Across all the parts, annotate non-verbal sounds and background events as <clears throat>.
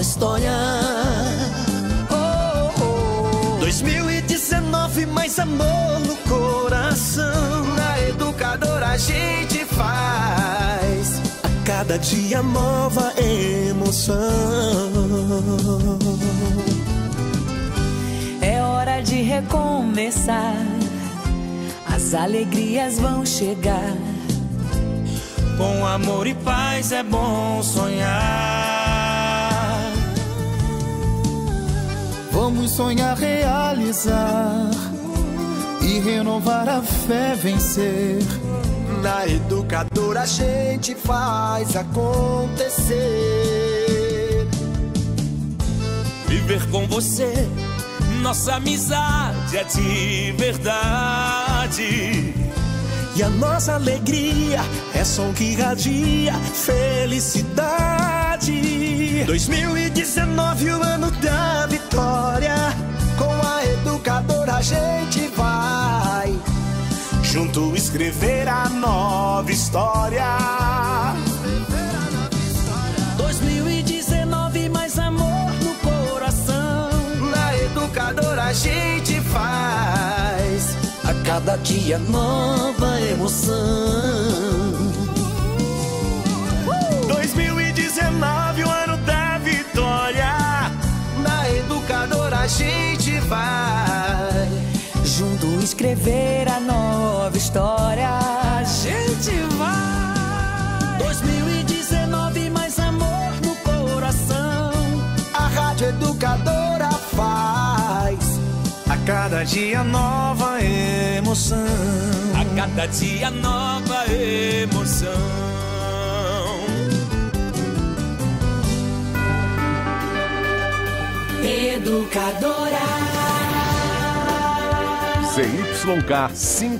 nova história. Oh, oh, oh. 2019, mais amor no coração. Na educadora a gente faz. A cada dia nova emoção. É hora de recomeçar. As alegrias vão chegar. Com amor e paz é bom sonhar. Vamos sonhar, realizar e renovar a fé, vencer. Na educadora a gente faz acontecer. Viver com você, nossa amizade é de verdade. E a nossa alegria é som que radia felicidade. 2019, o ano da vitória. Com a educadora a gente vai junto escrever a nova história. 2019, mais amor no coração. Na educadora a gente faz a cada dia nova emoção. gente vai junto escrever a nova história. A gente vai 2019 mais amor no coração. A rádio educadora faz a cada dia nova emoção. A cada dia nova emoção. Educadora. ZYK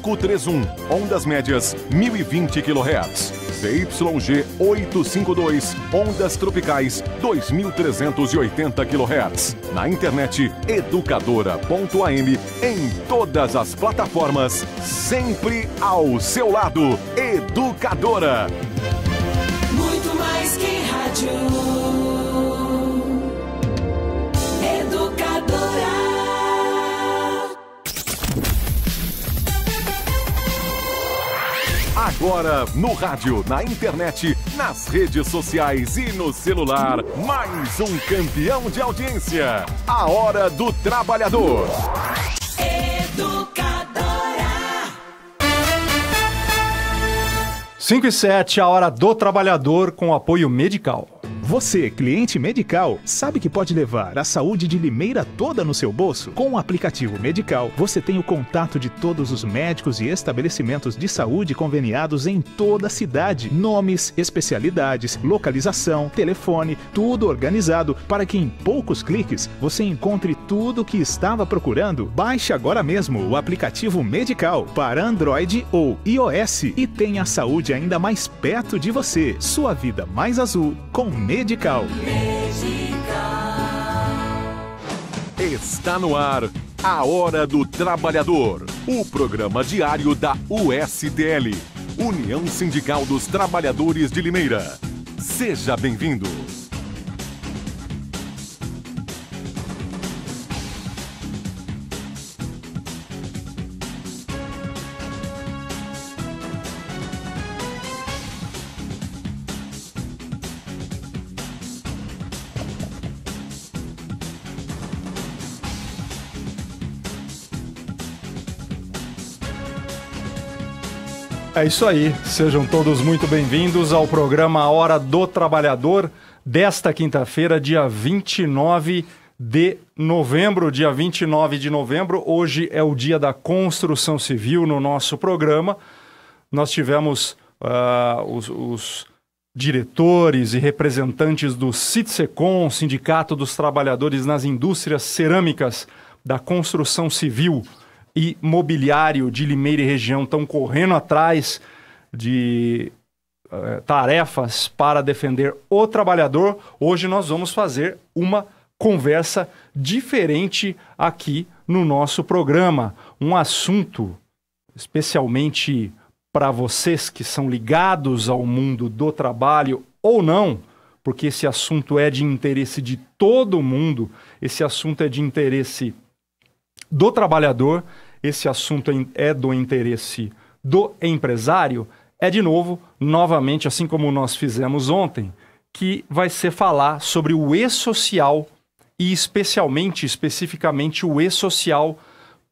531, ondas médias 1020 kHz. ZYG 852, ondas tropicais 2380 kHz. Na internet educadora.am, em todas as plataformas, sempre ao seu lado. Educadora. Muito mais que rádio. Agora, no rádio, na internet, nas redes sociais e no celular. Mais um campeão de audiência. A Hora do Trabalhador. Educadora. 5 e 7, a Hora do Trabalhador com apoio medical. Você, cliente Medical, sabe que pode levar a saúde de Limeira toda no seu bolso? Com o aplicativo Medical, você tem o contato de todos os médicos e estabelecimentos de saúde conveniados em toda a cidade. Nomes, especialidades, localização, telefone, tudo organizado para que em poucos cliques você encontre tudo o que estava procurando. Baixe agora mesmo o aplicativo Medical para Android ou iOS e tenha a saúde ainda mais perto de você. Sua vida mais azul com Medical. Medical. Está no ar a Hora do Trabalhador, o programa diário da USDL, União Sindical dos Trabalhadores de Limeira. Seja bem-vindo. É isso aí. Sejam todos muito bem-vindos ao programa Hora do Trabalhador desta quinta-feira, dia 29 de novembro, dia 29 de novembro. Hoje é o dia da construção civil no nosso programa. Nós tivemos uh, os, os diretores e representantes do CITSECOM, Sindicato dos Trabalhadores nas Indústrias Cerâmicas da Construção Civil, imobiliário de Limeira e região estão correndo atrás de eh, tarefas para defender o trabalhador. Hoje nós vamos fazer uma conversa diferente aqui no nosso programa. Um assunto especialmente para vocês que são ligados ao mundo do trabalho ou não, porque esse assunto é de interesse de todo mundo, esse assunto é de interesse do trabalhador, esse assunto é do interesse do empresário, é de novo, novamente, assim como nós fizemos ontem, que vai ser falar sobre o e-social e especialmente, especificamente, o e-social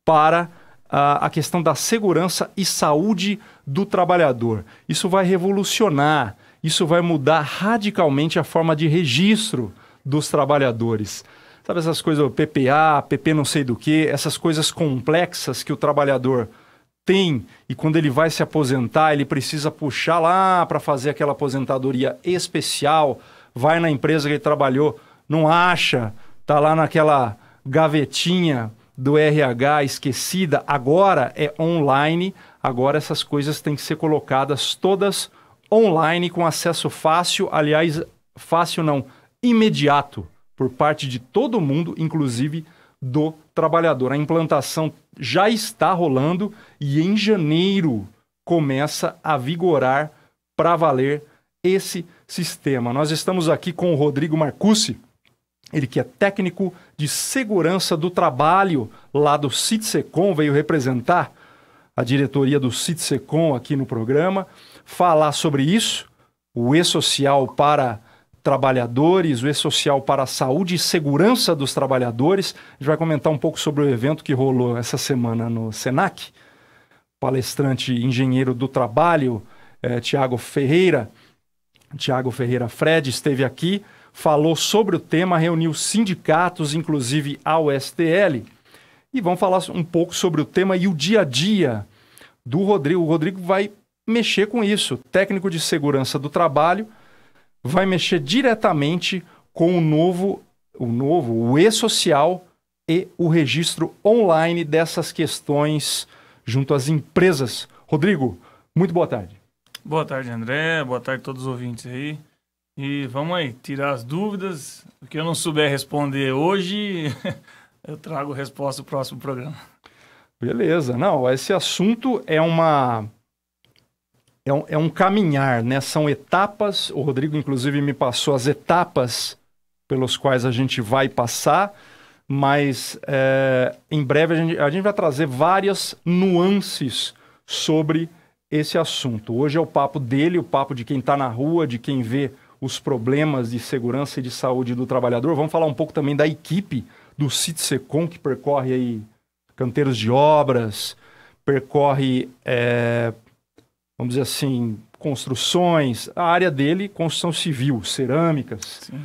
para a, ah, a questão da segurança e saúde do trabalhador. Isso vai revolucionar, isso vai mudar radicalmente a forma de registro dos trabalhadores. Sabe essas coisas, o PPA, PP não sei do que, essas coisas complexas que o trabalhador tem e quando ele vai se aposentar, ele precisa puxar lá para fazer aquela aposentadoria especial, vai na empresa que ele trabalhou, não acha, tá lá naquela gavetinha do RH esquecida, agora é online, agora essas coisas têm que ser colocadas todas online com acesso fácil, aliás, fácil não, imediato por parte de todo mundo, inclusive do trabalhador. A implantação já está rolando e em janeiro começa a vigorar para valer esse sistema. Nós estamos aqui com o Rodrigo Marcucci, ele que é técnico de segurança do trabalho lá do CITSECOM, veio representar a diretoria do CITSECOM aqui no programa, falar sobre isso, o e-social para trabalhadores, o E-Social para a saúde e segurança dos trabalhadores. A gente vai comentar um pouco sobre o evento que rolou essa semana no SENAC. palestrante engenheiro do trabalho, é, eh, Tiago Ferreira, Tiago Ferreira Fred, esteve aqui, falou sobre o tema, reuniu sindicatos, inclusive a USTL, e vão falar um pouco sobre o tema e o dia a dia do Rodrigo. O Rodrigo vai mexer com isso, técnico de segurança do trabalho, vai mexer diretamente com o novo, o novo, o e-social e o registro online dessas questões junto às empresas. Rodrigo, muito boa tarde. Boa tarde, André. Boa tarde a todos os ouvintes aí. E vamos aí, tirar as dúvidas. O que eu não souber responder hoje, <laughs> eu trago resposta no próximo programa. Beleza. Não, esse assunto é uma é um, é um caminhar, né? São etapas. O Rodrigo, inclusive, me passou as etapas pelos quais a gente vai passar, mas é, em breve a gente, a gente vai trazer várias nuances sobre esse assunto. Hoje é o papo dele, o papo de quem está na rua, de quem vê os problemas de segurança e de saúde do trabalhador. Vamos falar um pouco também da equipe do CITSECOM, que percorre aí canteiros de obras, percorre é, vamos dizer assim, construções, a área dele, construção civil, cerâmicas, Sim.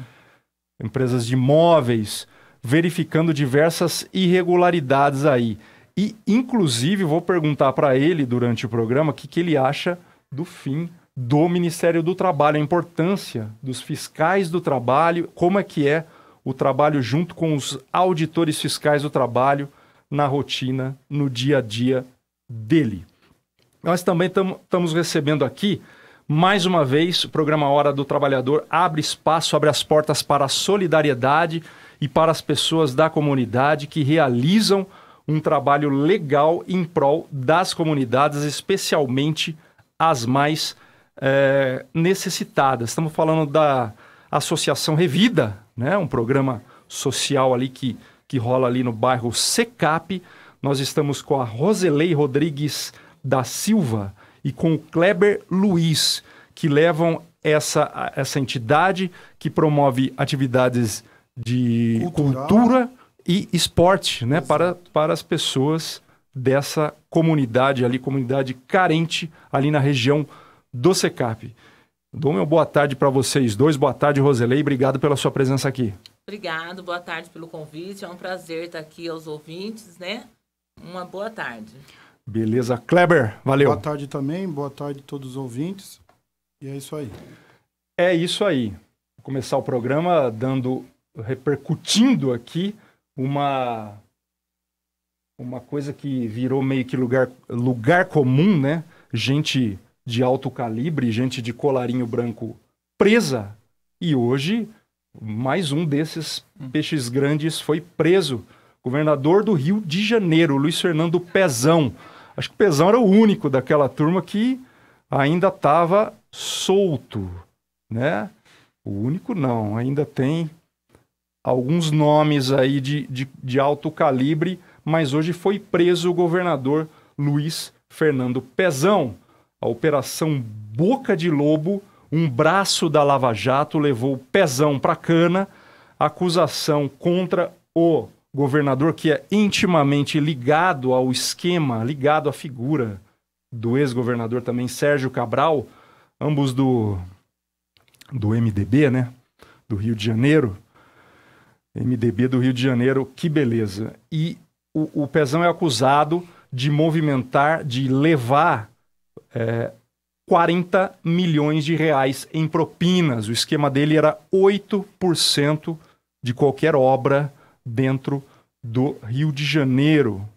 empresas de móveis, verificando diversas irregularidades aí. E, inclusive, vou perguntar para ele durante o programa o que, que ele acha do fim do Ministério do Trabalho, a importância dos fiscais do trabalho, como é que é o trabalho junto com os auditores fiscais do trabalho na rotina, no dia a dia dele. Nós também estamos recebendo aqui, mais uma vez, o programa Hora do Trabalhador abre espaço, abre as portas para a solidariedade e para as pessoas da comunidade que realizam um trabalho legal em prol das comunidades, especialmente as mais é, necessitadas. Estamos falando da Associação Revida, né? um programa social ali que, que rola ali no bairro Secap. Nós estamos com a Roselei Rodrigues da Silva e com o Kleber Luiz, que levam essa, essa entidade que promove atividades de Cultural. cultura e esporte né, para, para as pessoas dessa comunidade ali, comunidade carente ali na região do SECAP. Dou meu boa tarde para vocês dois. Boa tarde, Roselei. Obrigado pela sua presença aqui. Obrigado, boa tarde pelo convite. É um prazer estar aqui aos ouvintes, né? Uma boa tarde. Beleza, Kleber, valeu. Boa tarde também, boa tarde a todos os ouvintes. E é isso aí. É isso aí. Vou começar o programa dando, repercutindo aqui uma uma coisa que virou meio que lugar, lugar comum, né? Gente de alto calibre, gente de colarinho branco presa. E hoje, mais um desses hum. peixes grandes foi preso. Governador do Rio de Janeiro, Luiz Fernando Pezão. Acho que o Pezão era o único daquela turma que ainda estava solto, né? O único não, ainda tem alguns nomes aí de, de, de alto calibre, mas hoje foi preso o governador Luiz Fernando Pezão. A Operação Boca de Lobo, um braço da Lava Jato, levou Pezão para cana. Acusação contra o governador que é intimamente ligado ao esquema, ligado à figura do ex-governador também Sérgio Cabral, ambos do do MDB, né? Do Rio de Janeiro. MDB do Rio de Janeiro, que beleza. E o, o Pezão é acusado de movimentar, de levar é, 40 milhões de reais em propinas. O esquema dele era 8% de qualquer obra dentro do Rio de Janeiro.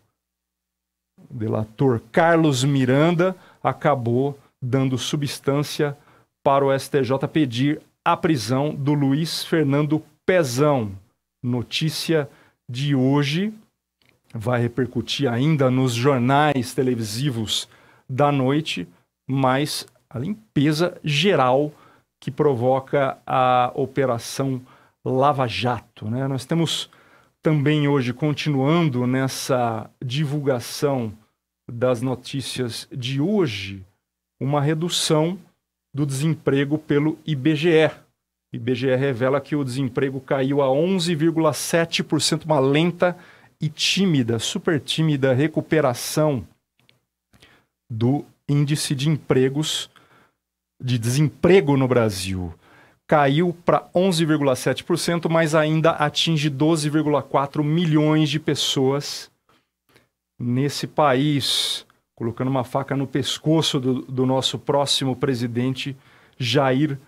O delator Carlos Miranda acabou dando substância para o STJ pedir a prisão do Luiz Fernando Pezão. Notícia de hoje vai repercutir ainda nos jornais televisivos da noite, mas a limpeza geral que provoca a Operação Lava Jato. Né? Nós temos também hoje continuando nessa divulgação das notícias de hoje, uma redução do desemprego pelo IBGE. IBGE revela que o desemprego caiu a 11,7%, uma lenta e tímida, super tímida recuperação do índice de empregos de desemprego no Brasil caiu para 11,7%, mas ainda atinge 12,4 milhões de pessoas nesse país, colocando uma faca no pescoço do, do nosso próximo presidente, Jair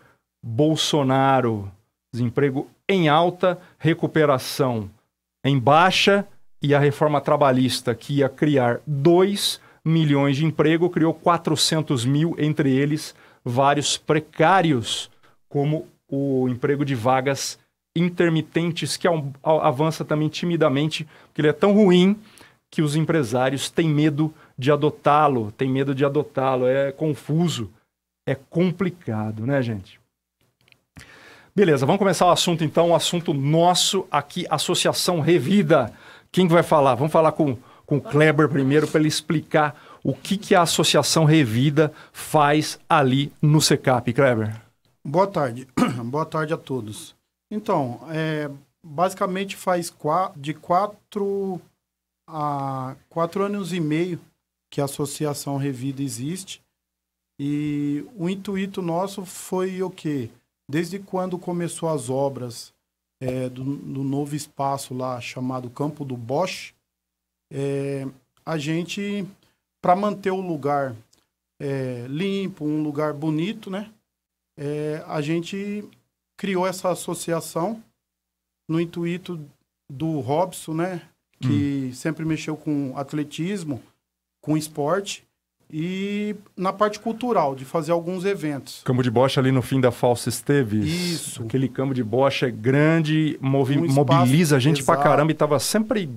Bolsonaro. Desemprego em alta, recuperação em baixa e a reforma trabalhista, que ia criar 2 milhões de emprego, criou 400 mil, entre eles vários precários como o emprego de vagas intermitentes que avança também timidamente, porque ele é tão ruim que os empresários têm medo de adotá-lo, têm medo de adotá-lo, é confuso, é complicado, né, gente? Beleza, vamos começar o assunto então, o assunto nosso aqui, Associação Revida. Quem vai falar? Vamos falar com, com o Kleber primeiro para ele explicar o que, que a Associação Revida faz ali no SECAP, Kleber. Boa tarde. <clears throat> Boa tarde a todos. Então, é, basicamente faz de quatro a quatro anos e meio que a Associação Revida existe. E o intuito nosso foi o quê? Desde quando começou as obras é, do, do, novo espaço lá chamado Campo do Bosch, é, a gente, para manter o lugar é, limpo, um lugar bonito, né? é, a gente criou essa associação no intuito do Robson, né? Que hum. sempre mexeu com atletismo, com esporte e na parte cultural, de fazer alguns eventos. Campo de bocha ali no fim da Falsa Esteves. Isso. Aquele campo de bocha é grande, movi- um mobiliza a gente exato. pra caramba e tava sempre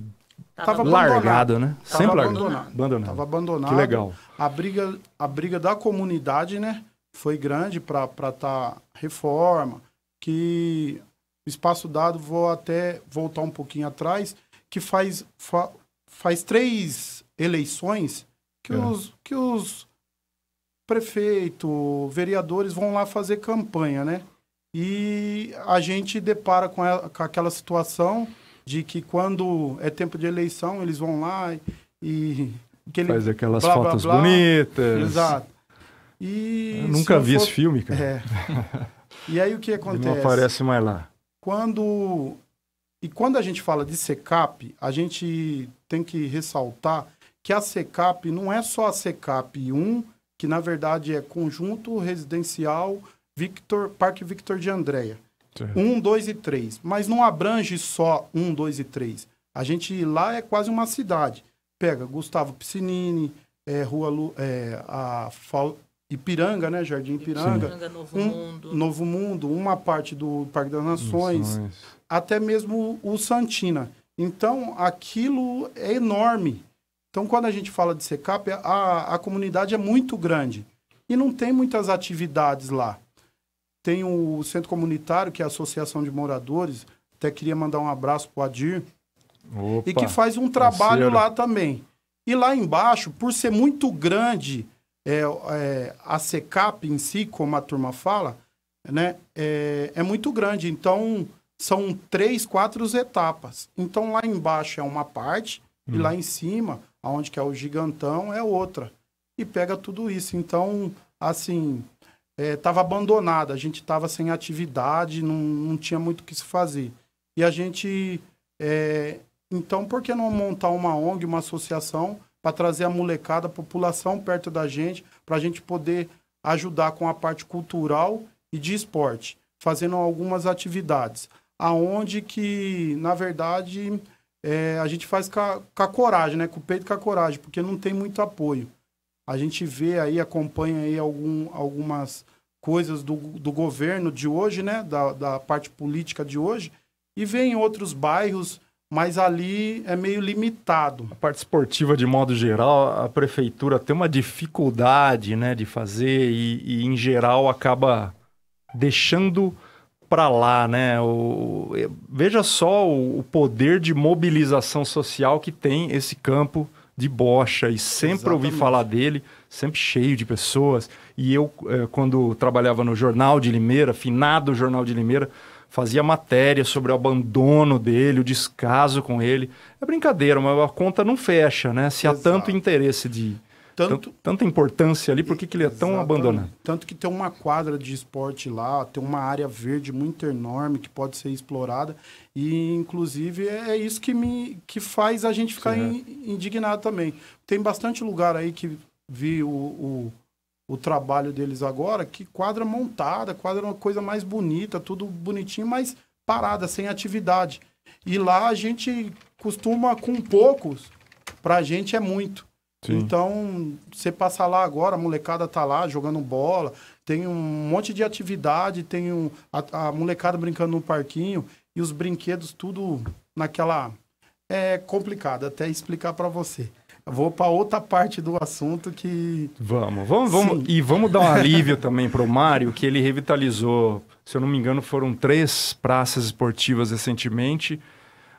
tava largado, né? Tava sempre abandonado. abandonado. Tava abandonado. Que legal. A briga, a briga da comunidade, né? foi grande para estar tá reforma, que espaço dado, vou até voltar um pouquinho atrás, que faz, fa, faz três eleições que, é. os, que os prefeito, vereadores vão lá fazer campanha, né? E a gente depara com, a, com aquela situação de que quando é tempo de eleição, eles vão lá e... e aquele Faz aquelas blá, fotos blá, blá, bonitas. Exato. E Eu nunca vi for... esse filme, cara. É. E aí o que acontece? Ele não aparece mais lá. Quando e quando a gente fala de SECAP, a gente tem que ressaltar que a SECAP não é só a SECAP 1, que na verdade é Conjunto Residencial Victor, Parque Victor de Andréia. 1, 2 e 3. Mas não abrange só 1, 2 e 3. A gente lá é quase uma cidade. Pega Gustavo Piscinini, é, Rua Lu, é, a Ipiranga, né? Jardim Ipiranga. Ipiranga Novo, um, Mundo. Novo Mundo. uma parte do Parque das Nações, Nações. até mesmo o Santina. Então, aquilo é enorme. Então, quando a gente fala de SECAP, a, a comunidade é muito grande. E não tem muitas atividades lá. Tem o Centro Comunitário, que é a Associação de Moradores, até queria mandar um abraço para o Adir, Opa, e que faz um trabalho parceiro. lá também. E lá embaixo, por ser muito grande é, é, a SECAP em si, como a turma fala, né, é, é muito grande. Então, são três, quatro etapas. Então, lá embaixo é uma parte hum. e uhum. lá em cima, onde que é o gigantão, é outra. E pega tudo isso. Então, assim, estava é, abandonada. A gente estava sem atividade, não, não tinha muito o que se fazer. E a gente... É, então, por que não montar uma ONG, uma associação para trazer a molecada, a população perto da gente, para a gente poder ajudar com a parte cultural e de esporte, fazendo algumas atividades. Aonde que, na verdade, é, a gente faz com a, com a coragem, né? Com o peito com a coragem, porque não tem muito apoio. A gente vê aí, acompanha aí algum, algumas coisas do, do governo de hoje, né? Da, da parte política de hoje, e vê em outros bairros mas ali é meio limitado. A parte esportiva, de modo geral, a prefeitura tem uma dificuldade né, de fazer e, e em geral, acaba deixando para lá, né? O, é, veja só o, o, poder de mobilização social que tem esse campo de bocha e sempre Exatamente. ouvi falar dele, sempre cheio de pessoas. E eu, é, quando trabalhava no Jornal de Limeira, finado Jornal de Limeira, fazia matéria sobre o abandono dele, o descaso com ele. É brincadeira, mas a conta não fecha, né? Se Exato. há tanto interesse de. Tanto, tanta importância ali, por que, que ele é tão Exatamente. abandonado? Tanto que tem uma quadra de esporte lá, tem uma área verde muito enorme que pode ser explorada. E, inclusive, é isso que, me, que faz a gente ficar in, indignado também. Tem bastante lugar aí que vi o, o o trabalho deles agora, que quadra montada, quadra uma coisa mais bonita, tudo bonitinho, mas parada, sem atividade. E lá a gente costuma com poucos, para a gente é muito. Sim. Então, você passar lá agora, a molecada tá lá jogando bola, tem um monte de atividade, tem um, a, a molecada brincando no parquinho e os brinquedos tudo naquela. É complicado até explicar para você vou para outra parte do assunto que. Vamos, vamos, vamos. Sim. E vamos dar um alívio também para o Mário, que ele revitalizou, se eu não me engano, foram três praças esportivas recentemente.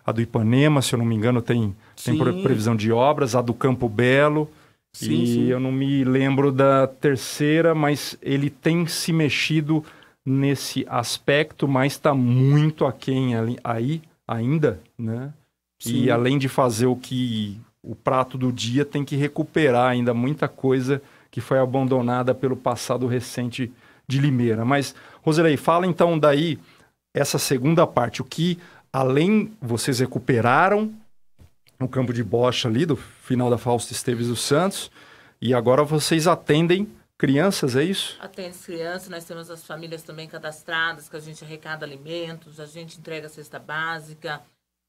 A do Ipanema, se eu não me engano, tem, tem previsão de obras, a do Campo Belo. Sim, e sim. eu não me lembro da terceira, mas ele tem se mexido nesse aspecto, mas está muito aquém ali, aí ainda, né? Sim. E além de fazer o que o prato do dia tem que recuperar ainda muita coisa que foi abandonada pelo passado recente de Limeira. Mas, Roselei, fala então daí essa segunda parte, o que além vocês recuperaram no campo de bocha ali do final da Fausto Esteves dos Santos e agora vocês atendem crianças, é isso? Atende crianças, nós temos as famílias também cadastradas, que a gente arrecada alimentos, a gente entrega a cesta básica,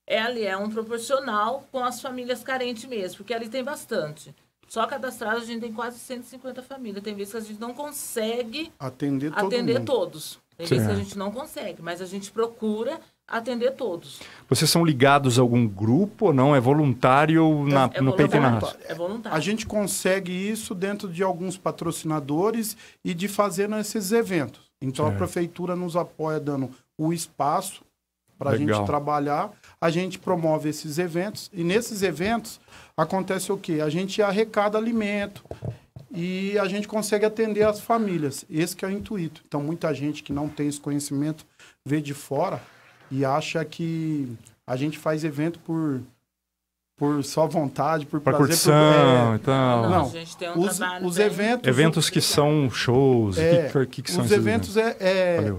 ele é um proporcional com as famílias carentes mesmo, porque ali tem bastante. Só cadastrado a gente tem quase 150 famílias. Tem vezes que a gente não consegue atender, todo atender mundo. todos. Tem vezes que a gente não consegue, mas a gente procura atender todos. Vocês são ligados a algum grupo ou não? É voluntário ou é, é no Peito na Raça? É voluntário. A gente consegue isso dentro de alguns patrocinadores e de fazer nesses eventos. Então certo. a prefeitura nos apoia dando o espaço para a gente trabalhar a gente promove esses eventos e nesses eventos acontece o quê? A gente arrecada alimento e a gente consegue atender as famílias. Esse que é o intuito. Então, muita gente que não tem esse conhecimento vê de fora e acha que a gente faz evento por por só vontade, por pra prazer, curtição, por... É, então. Não, um os, os eventos eventos que são shows, é, que, que, que os são os eventos, eventos? é, é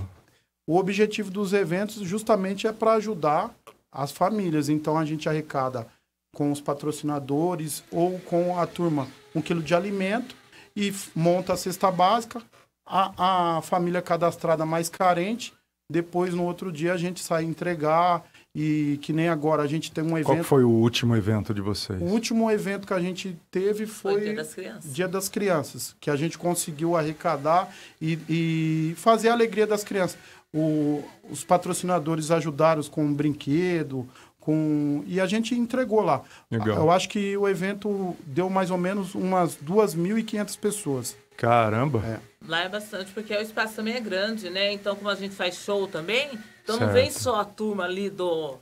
o objetivo dos eventos justamente é para ajudar as famílias. Então a gente arrecada com os patrocinadores ou com a turma um quilo de alimento e monta a cesta básica. A, a família cadastrada mais carente, depois no outro dia a gente sai entregar e que nem agora a gente tem um evento. Qual foi o último evento de vocês? O último evento que a gente teve foi, foi Dia das Crianças. Dia das Crianças, que a gente conseguiu arrecadar e, e fazer a alegria das crianças. O, os patrocinadores ajudaram com um brinquedo, com e a gente entregou lá. Legal. Eu acho que o evento deu mais ou menos umas 2.500 pessoas. Caramba! É. Lá é bastante, porque o espaço também é grande, né? Então, como a gente faz show também, então certo. não vem só a turma ali do,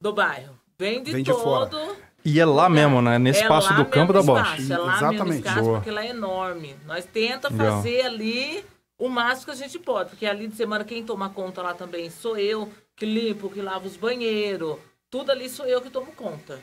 do bairro. Vem de, vem de todo... Fora. E é lá mesmo, né? Nesse é espaço do campo da Bosch. Espaço, é lá Exatamente. mesmo espaço, Boa. porque lá é enorme. Nós tenta fazer Legal. ali o máximo que a gente pode, porque ali de semana quem toma conta lá também sou eu, que limpo, que lavo os banheiros, tudo ali sou eu que tomo conta.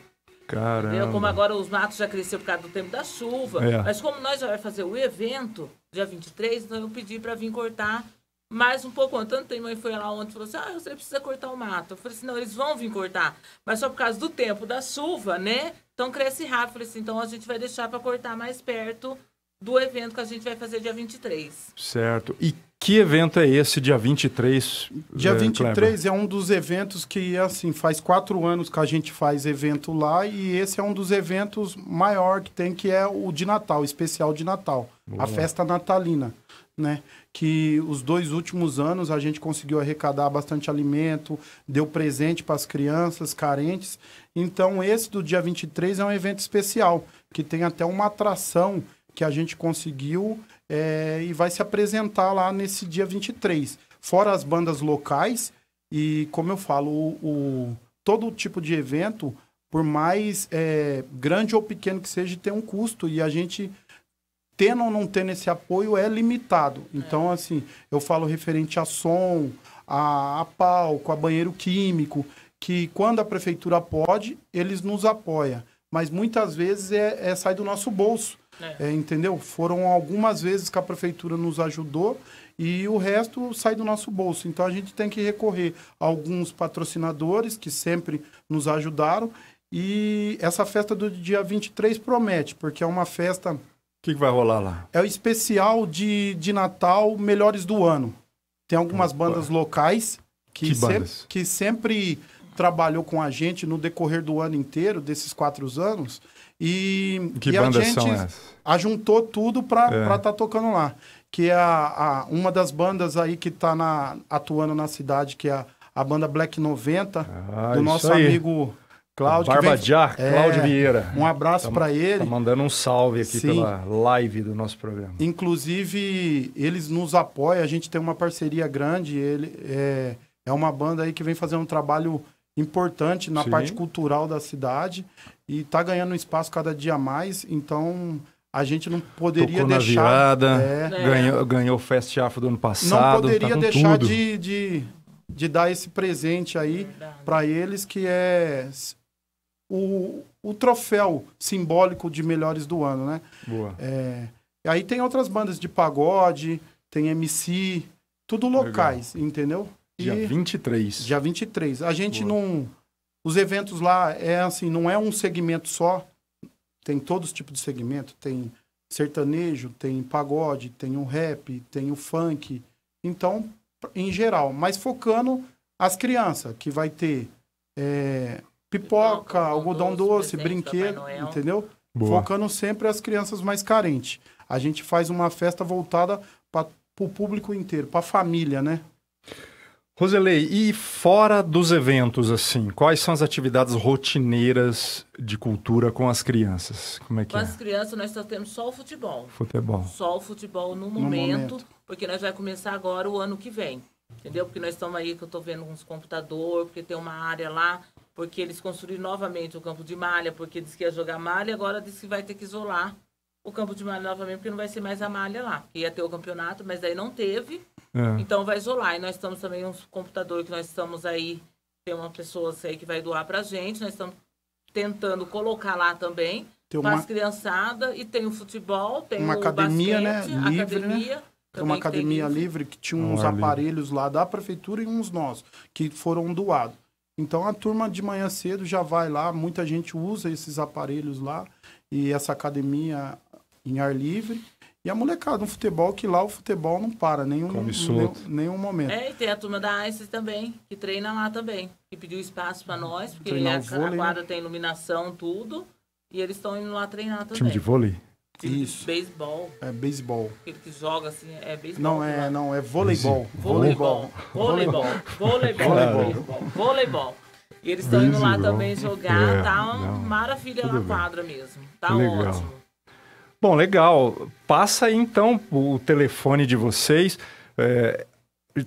Caramba. Entendeu? Como agora os matos já cresceu por causa do tempo da chuva. É. Mas como nós já vai fazer o evento, dia 23, então eu pedi para vir cortar mais um pouco. Tanto tem mãe foi lá ontem e falou assim: ah, você precisa cortar o mato. Eu falei assim: não, eles vão vir cortar. Mas só por causa do tempo da chuva, né? Então cresce rápido. Eu falei assim: então a gente vai deixar para cortar mais perto do evento que a gente vai fazer dia 23. Certo. E que evento é esse dia 23? Dia 23 eh, Kleber? é um dos eventos que, assim, faz quatro anos que a gente faz evento lá e esse é um dos eventos maior que tem, que é o de Natal, o especial de Natal, Boa. a festa natalina, né? Que os dois últimos anos a gente conseguiu arrecadar bastante alimento, deu presente para as crianças carentes. Então, esse do dia 23 é um evento especial, que tem até uma atração que a gente conseguiu é, e vai se apresentar lá nesse dia 23. Fora as bandas locais, e como eu falo, o, o todo tipo de evento, por mais é, grande ou pequeno que seja, tem um custo. E a gente, tendo ou não tendo esse apoio, é limitado. É. Então, assim, eu falo referente a som, a, a palco, a banheiro químico, que quando a prefeitura pode, eles nos apoiam. Mas muitas vezes é, é sai do nosso bolso. É. É, entendeu? Foram algumas vezes que a prefeitura nos ajudou e o resto sai do nosso bolso. Então a gente tem que recorrer a alguns patrocinadores que sempre nos ajudaram. E essa festa do dia 23 promete, porque é uma festa. O que, que, vai rolar lá? É o especial de, de Natal Melhores do Ano. Tem algumas bandas locais que, que, sempre, bandas? que sempre trabalhou com a gente no decorrer do ano inteiro, desses quatro anos. E, que e a gente são essas? ajuntou tudo para estar é. tá tocando lá. Que é a, a, uma das bandas aí que está na, atuando na cidade, que é a, a banda Black 90, ah, do nosso aí. amigo Cláudio. Barba vem... Jar, é, Cláudio Vieira. Um abraço para ele. Tá mandando um salve aqui Sim. pela live do nosso programa. Inclusive, eles nos apoiam, a gente tem uma parceria grande. Ele é, é uma banda aí que vem fazendo um trabalho importante na Sim. parte cultural da cidade e está ganhando espaço cada dia mais. Então, a gente não poderia Tocou deixar. Na é, ganhou, ganhou o Fast Afro do ano passado. Não tá poderia tá deixar de, de, de, dar esse presente aí para eles, que é o, o troféu simbólico de melhores do ano, né? Boa. É, aí tem outras bandas de pagode, tem MC, tudo locais, Legal. entendeu? E, dia 23. Dia 23. A gente Boa. não os eventos lá é assim, não é um segmento só, tem todos os tipos de segmento, tem sertanejo, tem pagode, tem o rap, tem o funk, então, em geral, mas focando as crianças, que vai ter é, pipoca, pipoca, algodão doce, doce brinquedo, entendeu? Boa. Focando sempre as crianças mais carentes. A gente faz uma festa voltada para o público inteiro, para a família, né? Roselei, e fora dos eventos, assim, quais são as atividades rotineiras de cultura com as crianças? Como é que com é? as crianças nós só temos só o futebol. Futebol. Só o futebol no, no momento, porque nós vai começar agora o ano que vem. Entendeu? Porque nós estamos aí, que eu estou vendo uns computadores, porque tem uma área lá, porque eles construíram novamente o campo de malha, porque diz que ia jogar malha, agora diz que vai ter que isolar o campo de malha novamente, porque não vai ser mais a malha lá. ia ter o campeonato, mas daí não teve é. Então vai isolar. E nós estamos também um computador que nós estamos aí, tem uma pessoa aí que vai doar pra gente, nós estamos tentando colocar lá também. Tem uma Faz criançada e tem o futebol, tem uma academia, basquete, né? Livre, academia. Né? né? Tem uma academia livre. livre que tinha uns é aparelhos lá da prefeitura e uns nossos, que foram doados. Então a turma de manhã cedo já vai lá, muita gente usa esses aparelhos lá e essa academia em ar livre. E a molecada, um futebol, que lá o futebol não para, nenhum, nenhum, nenhum momento. É, e tem a turma da ICES também, que treina lá também, que pediu espaço para nós, porque a, vôlei, a quadra né? tem iluminação, tudo, e eles estão indo lá treinar também. Time de vôlei? Isso. beisebol. É beisebol. Aquele que joga assim, é beisebol. Não, é, lá. não, é voleibol. Voleibol. Voleibol. Voleibol. Voleibol. Voleibol. E eles estão indo lá também jogar, é, tá uma maravilha na quadra mesmo. Tá que ótimo. Bom, legal. Passa aí então o telefone de vocês. É,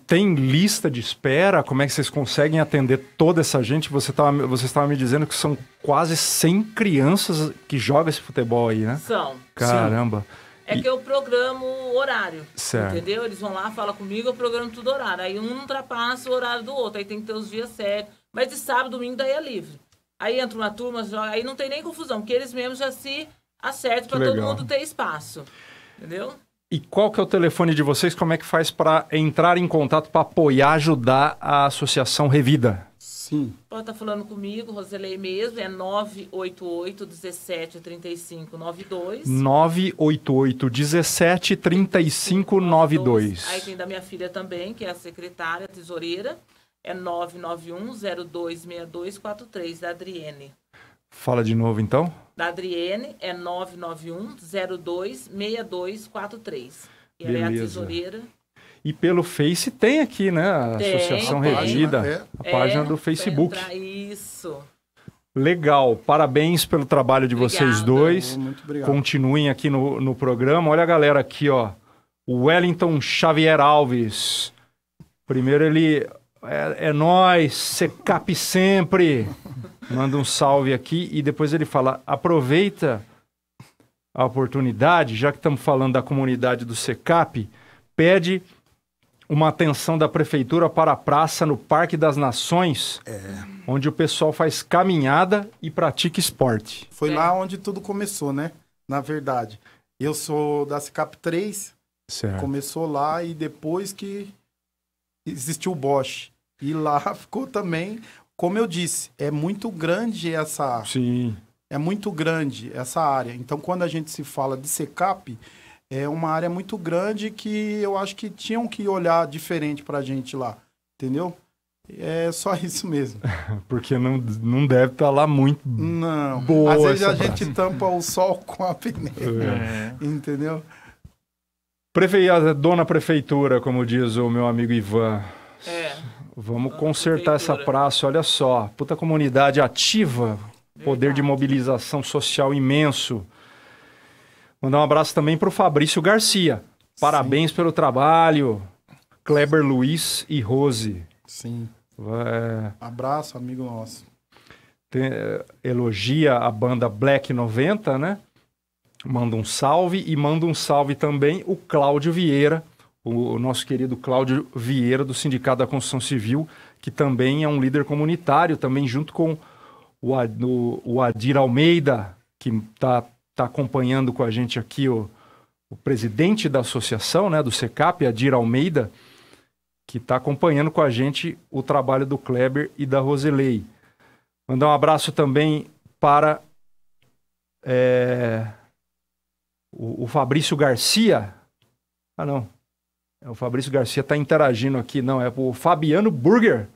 tem lista de espera? Como é que vocês conseguem atender toda essa gente? Você estava você estava me dizendo que são quase 100 crianças que jogam esse futebol aí, né? São. Caramba. Sim. É que eu programo horário. Certo. Entendeu? Eles vão lá, falam comigo, eu programo tudo horário. Aí um não ultrapassa o horário do outro. Aí tem que ter os dias certos. Mas de sábado, domingo, daí é livre. Aí entra uma turma, Aí não tem nem confusão, porque eles mesmos já se acerto para todo mundo ter espaço. Entendeu? E qual que é o telefone de vocês? Como é que faz para entrar em contato, para apoiar, ajudar a Associação Revida? Sim. Pode estar tá falando comigo, Roselei mesmo, é 988 17 92. 988 17 92. Aí tem da minha filha também, que é a secretária, a tesoureira, é 991 026243, da Adriene. Fala de novo então. Da Adriene é 991 02 6243. Ela Beleza. é a tesoureira. E pelo Face tem aqui, né? A tem, Associação tem. Revida, é. a página é, do Facebook. Isso. Legal, parabéns pelo trabalho de Obrigada. vocês dois. Muito obrigado. Continuem aqui no, no programa. Olha a galera aqui, ó. O Wellington Xavier Alves. Primeiro ele. É, é nós, você sempre manda um salve aqui e depois ele fala: aproveita a oportunidade, já que estamos falando da comunidade do SECAP, pede uma atenção da prefeitura para a praça no Parque das Nações, é. onde o pessoal faz caminhada e pratica esporte. Foi é. lá onde tudo começou, né? Na verdade. Eu sou da Secap 3, certo. começou lá e depois que existiu o Bosch. E lá <laughs> ficou também como eu disse, é muito grande essa. Sim. É muito grande essa área. Então, quando a gente se fala de SECAP, é uma área muito grande que eu acho que tinham que olhar diferente para a gente lá, entendeu? É só <laughs> isso mesmo. <laughs> Porque não, não deve estar tá lá muito. Não. Boa Às vezes a gente tampa o sol com a peneira. <laughs> É. Entendeu? Prefe... Dona Prefeitura, como diz o meu amigo Ivan. É. Vamos consertar essa praça, olha só. Puta comunidade ativa, poder de mobilização social imenso. Mandar um abraço também para o Fabrício Garcia. Parabéns Sim. pelo trabalho. Kleber Sim. Luiz e Rose. Sim. É... Abraço, amigo nosso. Tem, eh, elogia a banda Black 90, né? Manda um salve e manda um salve também o Cláudio Vieira, o, o nosso querido Cláudio Vieira, do Sindicato da Construção Civil, que também é um líder comunitário, também junto com o, o, o Adir Almeida, que está tá acompanhando com a gente aqui o, o presidente da associação, né, do SECAP, Adir Almeida, que está acompanhando com a gente o trabalho do Kleber e da Roselei. Mandar um abraço também para é, o, o, Fabrício Garcia. Ah, não. É, o Fabrício Garcia está interagindo aqui, não, é o Fabiano Burger.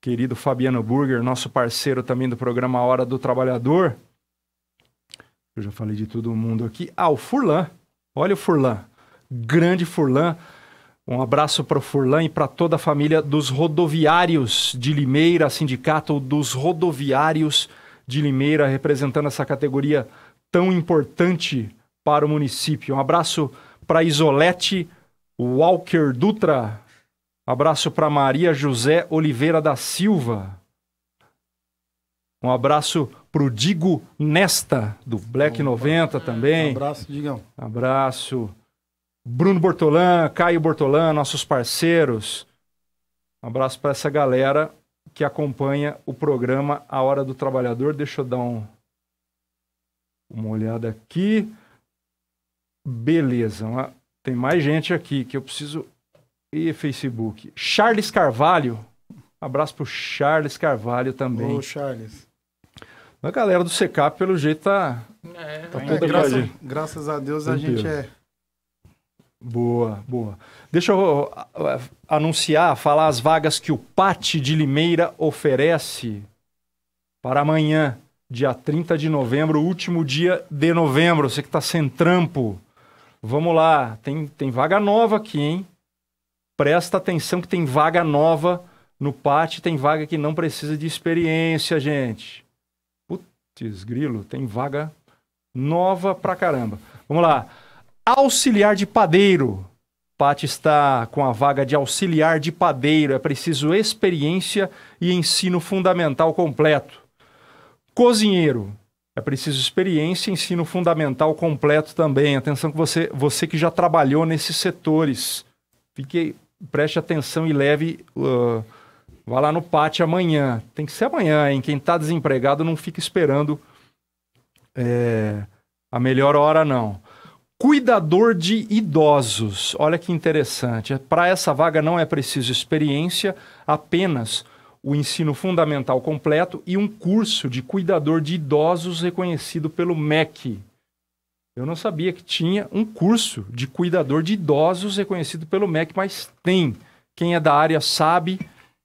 Querido Fabiano Burger, nosso parceiro também do programa Hora do Trabalhador. Eu já falei de todo mundo aqui. Ah, o Furlan. Olha o Furlan. Grande Furlan. Um abraço para o Furlan e para toda a família dos rodoviários de Limeira, sindicato dos rodoviários de Limeira, representando essa categoria tão importante para o município. Um abraço para Isolete Walker Dutra. Abraço para Maria José Oliveira da Silva. Um abraço pro Digo Nesta, do Black Opa. 90 também. Um abraço, Digão. Um abraço. Bruno Bortolã, Caio Bortolã, nossos parceiros. Um abraço para essa galera que acompanha o programa A Hora do Trabalhador. Deixa eu dar um, uma olhada aqui. Beleza, uma tem mais gente aqui que eu preciso. E Facebook. Charles Carvalho. Abraço pro Charles Carvalho também. Ô, Charles. A galera do Secap pelo jeito, tá. É, tá é, toda graças a Deus a gente é. Boa, boa. Deixa eu anunciar, falar as vagas que o Pate de Limeira oferece para amanhã, dia 30 de novembro, último dia de novembro. Você que está sem trampo, Vamos lá, tem, tem vaga nova aqui, hein? Presta atenção que tem vaga nova no PAT, tem vaga que não precisa de experiência, gente. Putz, grilo, tem vaga nova pra caramba. Vamos lá. Auxiliar de padeiro. Pati está com a vaga de auxiliar de padeiro. É preciso experiência e ensino fundamental completo. Cozinheiro. É preciso experiência e ensino fundamental completo também. Atenção que você, você que já trabalhou nesses setores. Fique, preste atenção e leve. Uh, vá lá no pátio amanhã. Tem que ser amanhã, hein? Quem está desempregado não fica esperando é, a melhor hora, não. Cuidador de idosos. Olha que interessante. Para essa vaga não é preciso experiência, apenas o ensino fundamental completo e um curso de cuidador de idosos reconhecido pelo MEC. Eu não sabia que tinha um curso de cuidador de idosos reconhecido pelo MEC, mas tem. Quem é da área sabe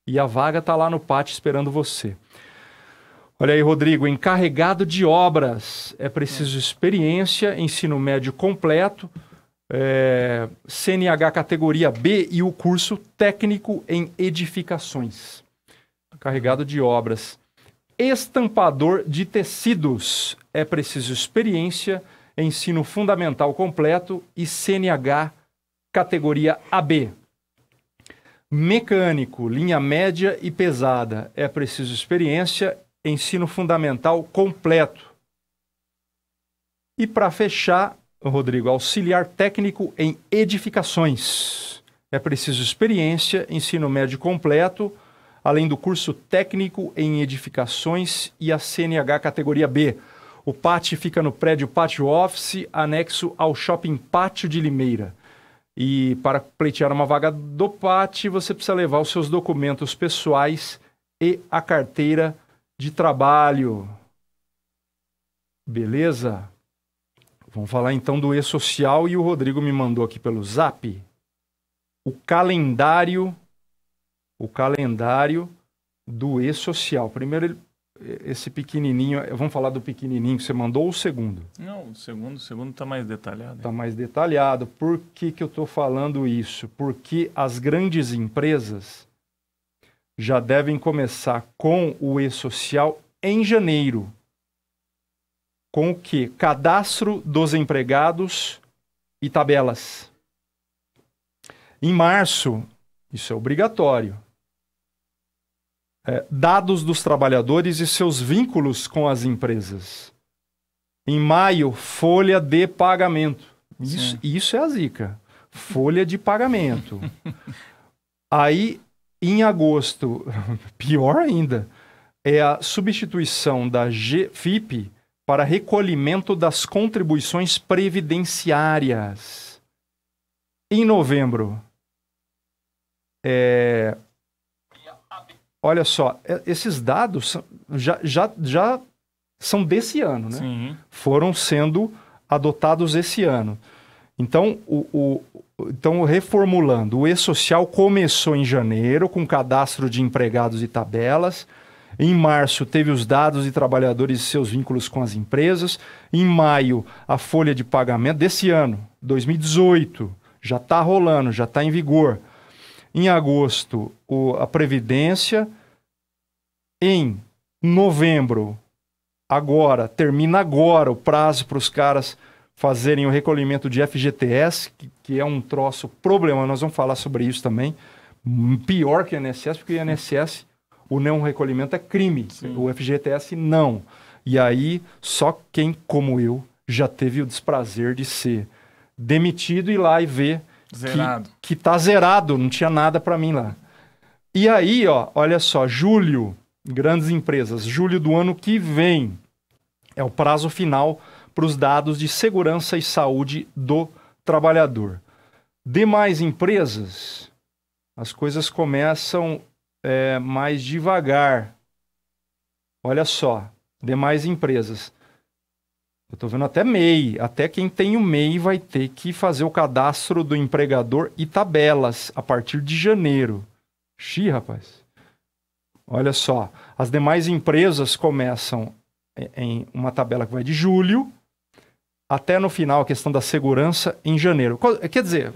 e a vaga está lá no pátio esperando você. Olha aí, Rodrigo, encarregado de obras. É preciso experiência, ensino médio completo, é, CNH categoria B e o curso técnico em edificações carregado de obras. Estampador de tecidos. É preciso experiência, ensino fundamental completo e CNH categoria AB. Mecânico, linha média e pesada. É preciso experiência, ensino fundamental completo. E para fechar, Rodrigo, auxiliar técnico em edificações. É preciso experiência, ensino médio completo, além do curso técnico em edificações e a CNH categoria B. O PAT fica no prédio Pátio Office, anexo ao Shopping Pátio de Limeira. E para pleitear uma vaga do PAT, você precisa levar os seus documentos pessoais e a carteira de trabalho. Beleza? Vamos falar então do e-social e o Rodrigo me mandou aqui pelo zap o calendário o calendário do E-Social. Primeiro, esse pequenininho, eh, vamos falar do pequenininho que você mandou ou o segundo? Não, o segundo está segundo está mais detalhado. Está mais detalhado. Por que, que eu estou falando isso? Porque as grandes empresas já devem começar com o E-Social em janeiro. Com o que? Cadastro dos empregados e tabelas. Em março, isso é obrigatório é, dados dos trabalhadores e seus vínculos com as empresas. Em maio, folha de pagamento. Isso, isso é a zica. Folha de pagamento. <laughs> Aí, em agosto, <laughs> pior ainda, é a substituição da Gfip para recolhimento das contribuições previdenciárias. Em novembro, é, Olha só, é, esses dados já, já, já são desse ano, né? Sim. Foram sendo adotados esse ano. Então, o, o, então, reformulando, o E-Social começou em janeiro com cadastro de empregados e tabelas. Em março, teve os dados de trabalhadores e seus vínculos com as empresas. Em maio, a folha de pagamento desse ano, 2018, já está rolando, já está em vigor. Em agosto, o, a Previdência. Em novembro, agora, termina agora o prazo para os caras fazerem o recolhimento de FGTS, que, que é um troço problema. Nós vamos falar sobre isso também. Pior que o INSS, porque o INSS, o não recolhimento é crime. Sim. O FGTS, não. E aí, só quem, como eu, já teve o desprazer de ser demitido e lá e ver Zerado. Que, que tá zerado, não tinha nada para mim lá. E aí, ó, olha só, julho, grandes empresas, julho do ano que vem é o prazo final para os dados de segurança e saúde do trabalhador. Demais empresas, as coisas começam é, mais devagar. Olha só, demais empresas. Eu estou vendo até MEI. Até quem tem o MEI vai ter que fazer o cadastro do empregador e tabelas a partir de janeiro. Xi, rapaz. Olha só. As demais empresas começam em uma tabela que vai de julho até no final, a questão da segurança em janeiro. Eh, quer dizer,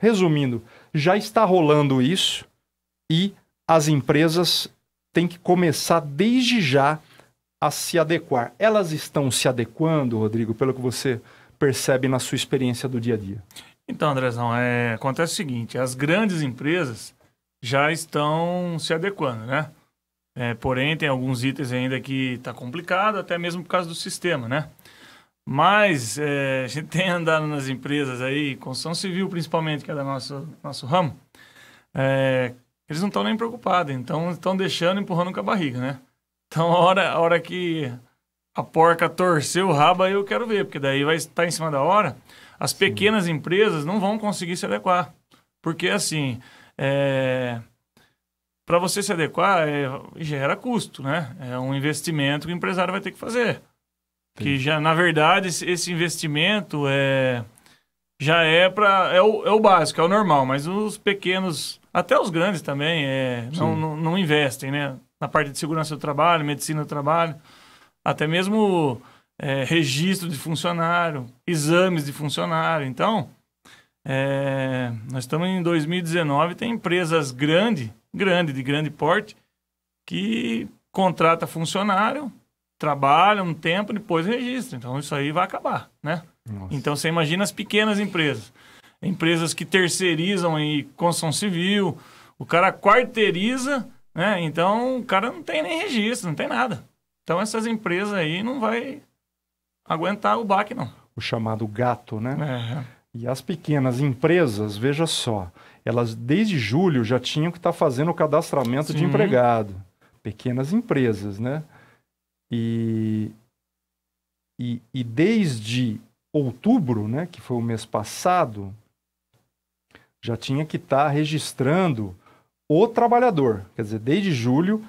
resumindo, já está rolando isso e as empresas têm que começar desde já a se adequar. Elas estão se adequando, Rodrigo, pelo que você percebe na sua experiência do dia a dia? Então, Andrezão, é, acontece o seguinte: as grandes empresas já estão se adequando, né? É, porém, tem alguns itens ainda que está complicado, até mesmo por causa do sistema, né? Mas é, a gente <laughs> tem andado nas empresas aí, construção civil principalmente, que é do nosso, nosso ramo, é, eles não estão nem preocupados, então estão deixando, empurrando com a barriga, né? Então, a hora, a hora que a porca torceu o rabo, aí eu quero ver, porque daí vai estar em cima da hora. As pequenas empresas não vão conseguir se adequar. Porque, assim, é... para você se adequar, é... gera custo, né? É um investimento que o empresário vai ter que fazer. Sim. Que já, na verdade, esse investimento é já é para é o, é o básico, é o normal, mas os pequenos, até os grandes também, é, não, não, não investem, né? na parte de segurança do trabalho, medicina do trabalho, até mesmo é, registro de funcionário, exames de funcionário. Então, é, nós estamos em 2019, tem empresas grande, grande, de grande porte, que contrata funcionário, trabalha um tempo, depois registra. Então, isso aí vai acabar, né? Nossa. Então, você imagina as pequenas empresas. Empresas que terceirizam em construção civil, o cara quarteiriza né? Então, o cara não tem nem registro, não tem nada. Então, essas empresas aí não vai aguentar o baque, não. O chamado gato, né? É. E as pequenas empresas, veja só, elas desde julho já tinham que estar tá fazendo o cadastramento Sim. de empregado. Pequenas empresas, né? E, e, e, desde outubro, né, que foi o mês passado, já tinha que estar tá registrando o trabalhador. Quer dizer, desde julho,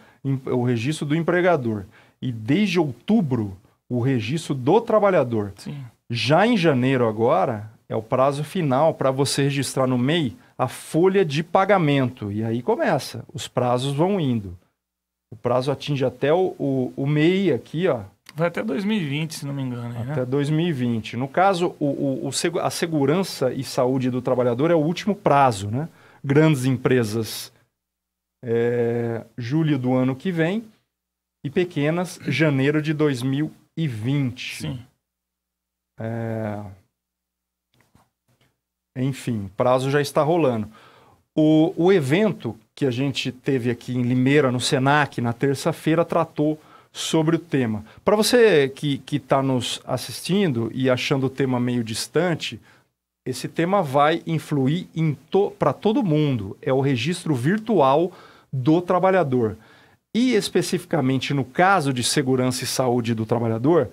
o registro do empregador. E desde outubro, o registro do trabalhador. Sim. Já em janeiro, agora, é o prazo final para você registrar no MEI a folha de pagamento. E aí começa. Os prazos vão indo. O prazo atinge até o, o, o MEI aqui, ó. Vai até 2020, se não me engano. Né? Até 2020. No caso, o, o, a segurança e saúde do trabalhador é o último prazo, né? Grandes empresas é, julho do ano que vem, e pequenas, janeiro de 2020. Sim. É... Enfim, o prazo já está rolando. O, o evento que a gente teve aqui em Limeira, no Senac, na terça-feira, tratou sobre o tema. Para você que está nos assistindo e achando o tema meio distante, esse tema vai influir to, para todo mundo. É o registro virtual do trabalhador. E especificamente no caso de segurança e saúde do trabalhador,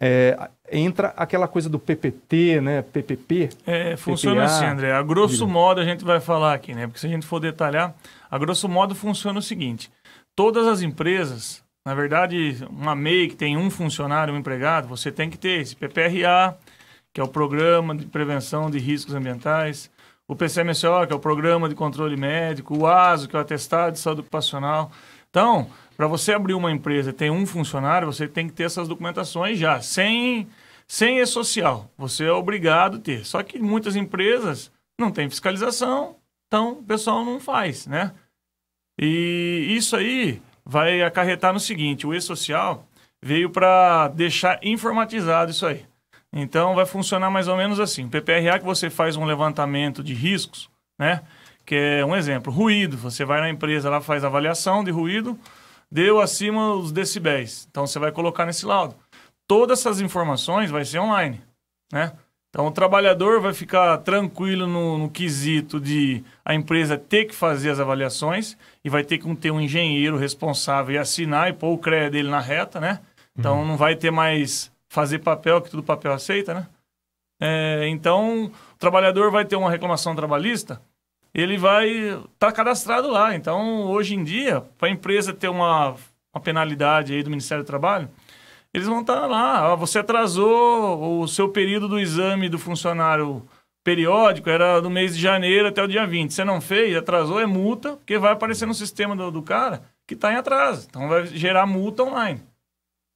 é, entra aquela coisa do PPT, né? PPP. É, funciona PPA, assim, André. A grosso modo a gente vai falar aqui, né? Porque se a gente for detalhar, a grosso modo funciona o seguinte: todas as empresas, na verdade, uma MEI que tem um funcionário, um empregado, você tem que ter esse PPRA, que é o Programa de Prevenção de Riscos Ambientais o PCMSO, que é o Programa de Controle Médico, o ASO, que é o Atestado de Saúde Ocupacional. Então, para você abrir uma empresa e ter um funcionário, você tem que ter essas documentações já, sem, sem e-social. Você é obrigado a ter. Só que muitas empresas não têm fiscalização, então o pessoal não faz, né? E isso aí vai acarretar no seguinte, o e-social veio para deixar informatizado isso aí. Então, vai funcionar mais ou menos assim. PPRA que você faz um levantamento de riscos, né? Que é um exemplo, ruído. Você vai na empresa, lá faz avaliação de ruído, deu acima os decibéis. Então, você vai colocar nesse laudo. Todas essas informações vai ser online, né? Então, o trabalhador vai ficar tranquilo no, no, quesito de a empresa ter que fazer as avaliações e vai ter que ter um engenheiro responsável e assinar e pôr o CREA dele na reta, né? Então, uhum. não vai ter mais fazer papel, que tudo papel aceita, né? É, então, o trabalhador vai ter uma reclamação trabalhista, ele vai estar tá cadastrado lá. Então, hoje em dia, para a empresa ter uma, uma penalidade aí do Ministério do Trabalho, eles vão estar tá lá. Ah, você atrasou o seu período do exame do funcionário periódico, era do mês de janeiro até o dia 20. Você não fez, atrasou, é multa, porque vai aparecer no sistema do, do cara que está em atraso. Então, vai gerar multa online.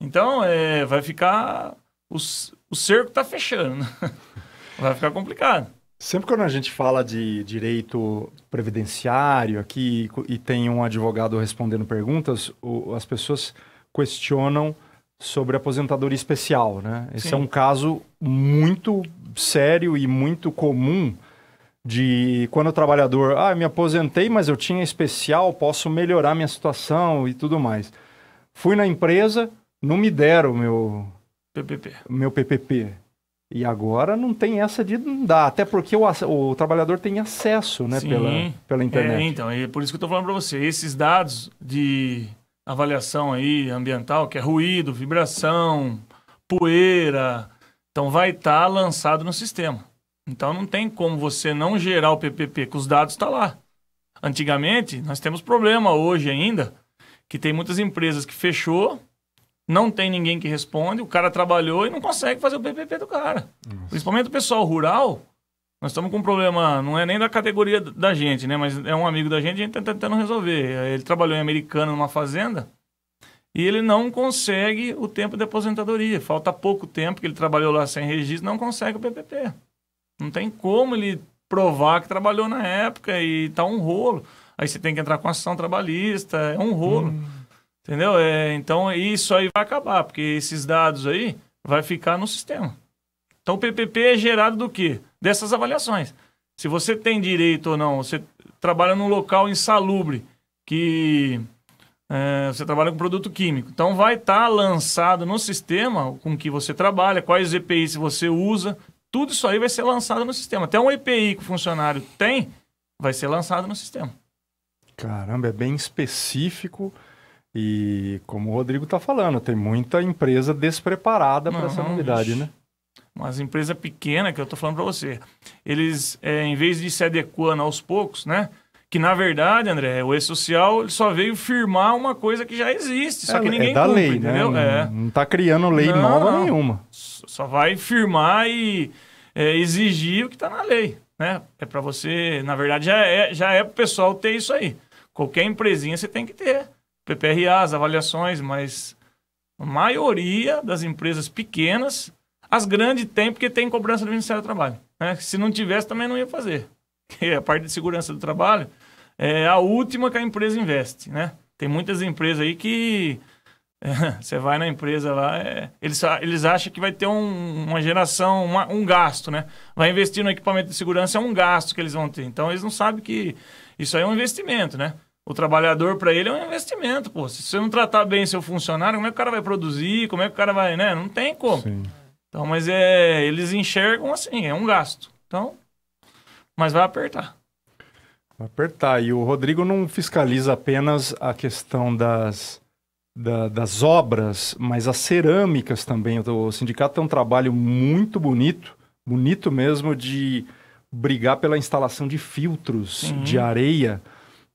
Então, é, vai ficar. O, o cerco está fechando. <laughs> vai ficar complicado. Sempre quando a gente fala de direito previdenciário aqui e tem um advogado respondendo perguntas, o, as pessoas questionam sobre aposentadoria especial, né? Esse é Sim. é um caso muito sério e muito comum de quando o trabalhador, ah, me aposentei, mas eu tinha especial, posso melhorar minha situação e tudo mais. Fui na empresa, não me deram meu PPP. Meu PPP. E agora não tem essa de não dar, até porque o, o trabalhador tem acesso né, pela, pela é, internet. É, então, é por isso que eu estou falando para você. Esses dados de avaliação aí ambiental, que é ruído, vibração, poeira, então vai estar tá lançado no sistema. Então não tem como você não gerar o PPP, que os dados estão tá lá. Antigamente, nós temos problema hoje ainda, que tem muitas empresas que fechou não tem ninguém que responde, o cara trabalhou e não consegue fazer o PPP do cara. Nossa. Principalmente o pessoal rural, nós estamos com um problema, não é nem da categoria da gente, né? Mas é um amigo da gente, a gente está tentando resolver. Ele trabalhou em americano numa fazenda e ele não consegue o tempo de aposentadoria. Falta pouco tempo que ele trabalhou lá sem registro, não consegue o PPP. Não tem como ele provar que trabalhou na época e está um rolo. Aí você tem que entrar com ação trabalhista, é um rolo. Hum. Entendeu? É, então isso aí vai acabar, porque esses dados aí vai ficar no sistema. Então o PPP é gerado do quê? Dessas avaliações. Se você tem direito ou não, você trabalha num local insalubre, que é, você trabalha com produto químico. Então vai estar tá lançado no sistema com que você trabalha, quais EPIs você usa, tudo isso aí vai ser lançado no sistema. Até um EPI que o funcionário tem, vai ser lançado no sistema. Caramba, é bem específico e como o Rodrigo está falando, tem muita empresa despreparada para essa novidade, né? Mas empresa pequena, que eu estou falando para você, eles, é, em vez de se adequando aos poucos, né? Que na verdade, André, o E-Social só veio firmar uma coisa que já existe, só é, que é ninguém é da cumpre, lei, né? entendeu? Né? Não está é. criando lei não, nova não. nenhuma. Só vai firmar e é, exigir o que está na lei, né? É para você, na verdade, já é, já é para o pessoal ter isso aí. Qualquer empresinha você tem que ter PPRAs, avaliações, mas a maioria das empresas pequenas, as grandes têm porque tem cobrança do Ministério do Trabalho. Né? Se não tivesse, também não ia fazer. <laughs> Porque a parte de segurança do trabalho é a última que a empresa investe, né? Tem muitas empresas aí que é, <laughs> você vai na empresa lá, é, eles, eles acham que vai ter um, uma geração, uma, um gasto, né? Vai investir no equipamento de segurança, é um gasto que eles vão ter. Então, eles não sabem que isso aí é um investimento, né? O trabalhador, para ele, é um investimento, pô. Se você não tratar bem seu funcionário, como é que o cara vai produzir? Como é que o cara vai, né? Não tem como. Sim. Então, mas é, eles enxergam assim, é um gasto. Então, mas vai apertar. Vai apertar. E o Rodrigo não fiscaliza apenas a questão das, da, das obras, mas as cerâmicas também. O sindicato tem um trabalho muito bonito, bonito mesmo, de brigar pela instalação de filtros uhum. de areia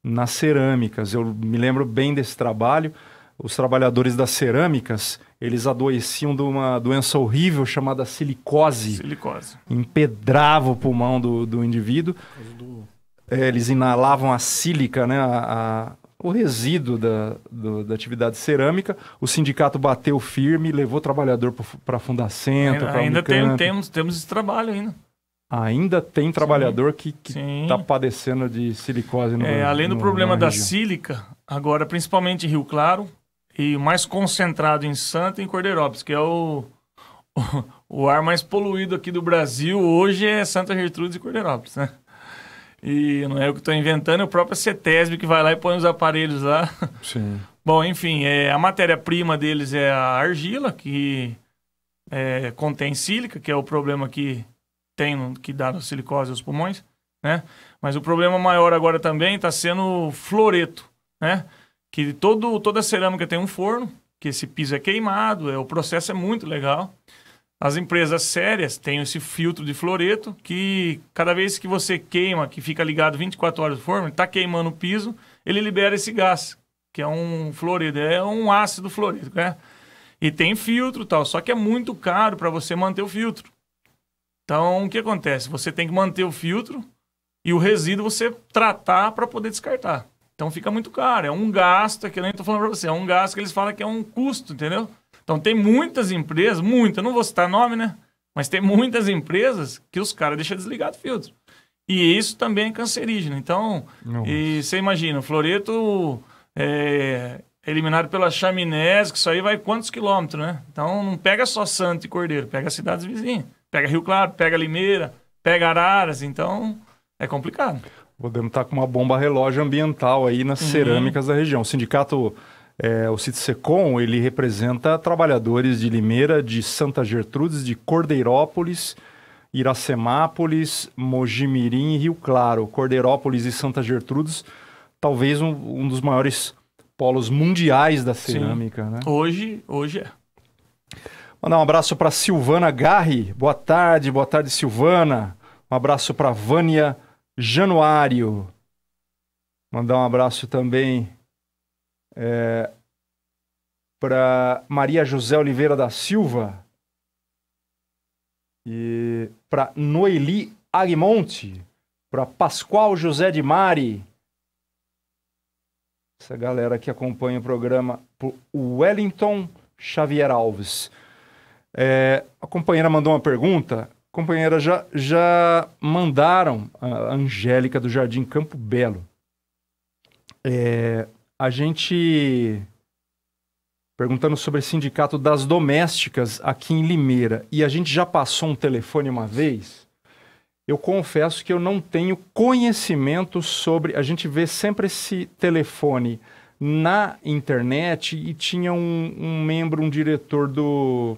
nas cerâmicas. Eu me lembro bem desse trabalho. Os trabalhadores das cerâmicas, eles adoeciam de uma doença horrível chamada silicose. Silicose. Empedrava o pulmão do, do indivíduo. Do... É, eles inalavam a sílica, né? A, a, o resíduo da, do, da atividade cerâmica. O sindicato bateu firme, levou o trabalhador para Fundacento, Ainda, ainda tem, temos, temos esse trabalho ainda. Ainda tem trabalhador Sim. que, está padecendo de silicose no é, Além do no, problema da região. sílica, agora principalmente em Rio Claro, e mais concentrado em Santa e em Cordeirópolis, que é o, o, <laughs> o, ar mais poluído aqui do Brasil hoje é Santa Gertrudes e Cordeirópolis, né? E não é o que estou inventando, é o próprio CETESB que vai lá e põe os aparelhos lá. <laughs> Sim. Bom, enfim, é, a matéria-prima deles é a argila, que é, contém sílica, que é o problema que tem que dá silicose aos pulmões, né? Mas o problema maior agora também está sendo floreto, né? Que todo, toda cerâmica tem um forno, que esse piso é queimado, é, o processo é muito legal. As empresas sérias têm esse filtro de floreto que cada vez que você queima, que fica ligado 24 horas o forno, está queimando o piso, ele libera esse gás, que é um floreto, é um ácido floreto, né? E tem filtro tal, só que é muito caro para você manter o filtro. Então, o que acontece? Você tem que manter o filtro e o resíduo você tratar para poder descartar. Então fica muito caro. É um gasto, é que eu nem estou falando para você, é um gasto que eles falam que é um custo, entendeu? Então tem muitas empresas, muitas, não vou citar nome, né? Mas tem muitas empresas que os caras deixam desligado o filtro. E isso também é cancerígeno. Então, e você imagina, o floreto é, é eliminado pelas chaminés, que isso aí vai quantos quilômetros, né? Então não pega só Santo e Cordeiro, pega as cidades vizinhas. Pega Rio Claro, pega Limeira, pega Araras, então é complicado. Podemos estar tá com uma bomba relógio ambiental aí nas uhum. cerâmicas da região. O sindicato, é, o Citsecom, ele representa trabalhadores de Limeira, de Santa Gertrudes, de Cordeirópolis, Iracemápolis, Mojimirim e Rio Claro. Cordeirópolis e Santa Gertrudes, talvez um, um dos maiores polos mundiais da cerâmica, Sim. né? Hoje, hoje é. Mandar um abraço para Silvana Garri. Boa tarde, boa tarde, Silvana. Um abraço para Vânia Januário. Mandar um abraço também é, para Maria José Oliveira da Silva. E para Noeli Aguimonte. Para Pascoal José de Mari. Essa galera que acompanha o programa. Para Wellington Xavier Alves. É, a companheira mandou uma pergunta. Companheira, já, já mandaram a Angélica do Jardim Campo Belo. É, a gente perguntando sobre o sindicato das domésticas aqui em Limeira. E a gente já passou um telefone uma vez. Eu confesso que eu não tenho conhecimento sobre. A gente vê sempre esse telefone na internet e tinha um, um membro, um diretor do